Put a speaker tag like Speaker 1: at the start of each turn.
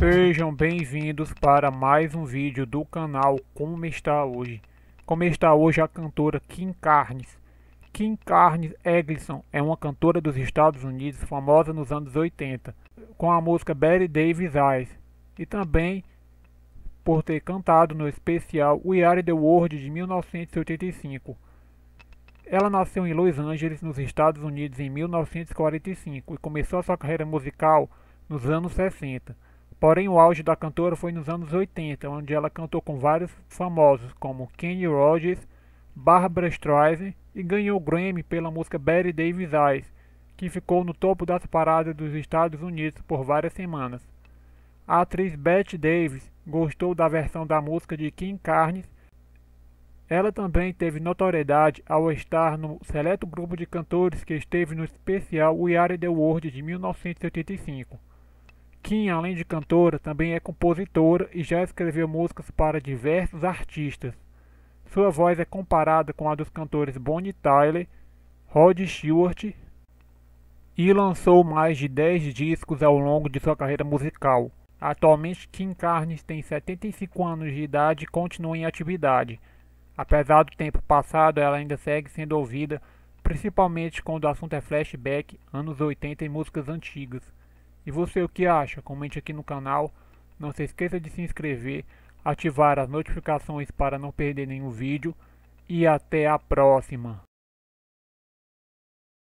Speaker 1: Sejam bem-vindos para mais um vídeo do canal Como Está Hoje. Como está hoje a cantora Kim Carnes. Kim Carnes Eglison é uma cantora dos Estados Unidos famosa nos anos 80, com a música Barry Davis Eyes, e também por ter cantado no especial We Are The World de 1985. Ela nasceu em Los Angeles, nos Estados Unidos, em 1945 e começou a sua carreira musical nos anos 60. Porém, o auge da cantora foi nos anos 80, onde ela cantou com vários famosos, como Kenny Rogers, Barbra Streisand e ganhou o Grammy pela música Barry Davis Eyes, que ficou no topo das paradas dos Estados Unidos por várias semanas. A atriz Bette Davis gostou da versão da música de Kim Carnes ela também teve notoriedade ao estar no seleto grupo de cantores que esteve no especial We Are The World de 1985. Kim, além de cantora, também é compositora e já escreveu músicas para diversos artistas. Sua voz é comparada com a dos cantores Bonnie Tyler, Rod Stewart e lançou mais de 10 discos ao longo de sua carreira musical. Atualmente, Kim Carnes tem 75 anos de idade e continua em atividade. Apesar do tempo passado, ela ainda segue sendo ouvida, principalmente quando o assunto é flashback, anos 80 e músicas antigas. E você o que acha? Comente aqui no canal. Não se esqueça de se inscrever, ativar as notificações para não perder nenhum vídeo. E até a próxima!